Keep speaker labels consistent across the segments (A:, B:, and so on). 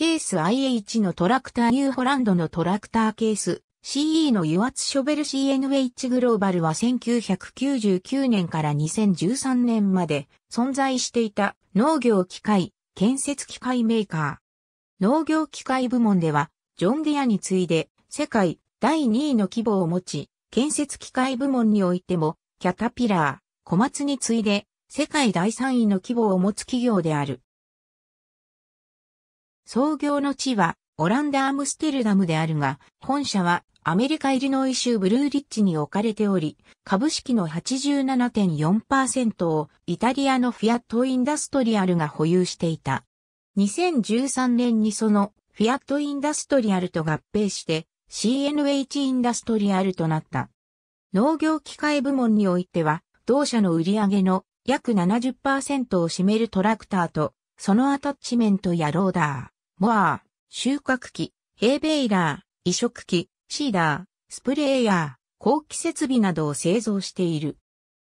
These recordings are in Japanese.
A: ケース IH のトラクターニューホランドのトラクターケース CE の油圧ショベル CNH グローバルは1999年から2013年まで存在していた農業機械、建設機械メーカー。農業機械部門ではジョン・ディアに次いで世界第2位の規模を持ち、建設機械部門においてもキャタピラー、小松に次いで世界第3位の規模を持つ企業である。創業の地はオランダ・アムステルダムであるが、本社はアメリカ・イリノイ州ブルーリッチに置かれており、株式の87.4%をイタリアのフィアット・インダストリアルが保有していた。2013年にそのフィアット・インダストリアルと合併して CNH インダストリアルとなった。農業機械部門においては、同社の売上げの約70%を占めるトラクターと、そのアタッチメントやローダー。モアー、収穫機、ヘーベイラー、移植機、シーダー、スプレーヤー、後期設備などを製造している。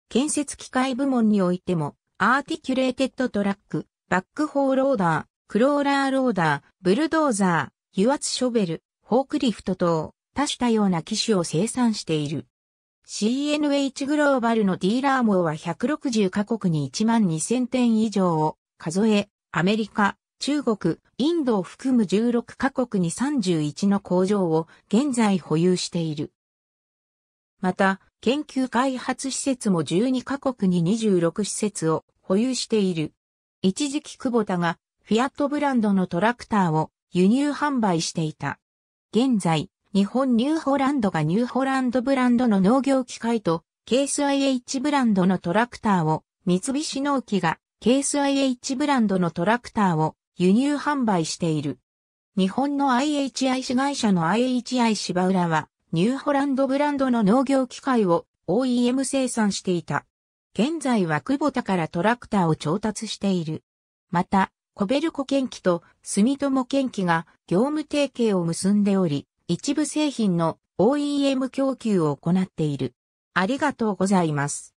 A: 建設機械部門においても、アーティキュレーテッドトラック、バックホーローダー、クローラーローダー、ブルドーザー、油圧ショベル、フォークリフト等、多種多様な機種を生産している。CNH グローバルのディーラー網は160カ国に1万2000点以上を数え、アメリカ、中国、インドを含む16カ国に31の工場を現在保有している。また、研究開発施設も12カ国に26施設を保有している。一時期久保田がフィアットブランドのトラクターを輸入販売していた。現在、日本ニューホランドがニューホランドブランドの農業機械と、ケース IH ブランドのトラクターを、三菱農機がケース IH ブランドのトラクターを輸入販売している。日本の IHI 市会社の IHI 芝浦は、ニューホランドブランドの農業機械を OEM 生産していた。現在は久保田からトラクターを調達している。また、コベルコ研機と住友研機が業務提携を結んでおり、一部製品の OEM 供給を行っている。ありがとうございます。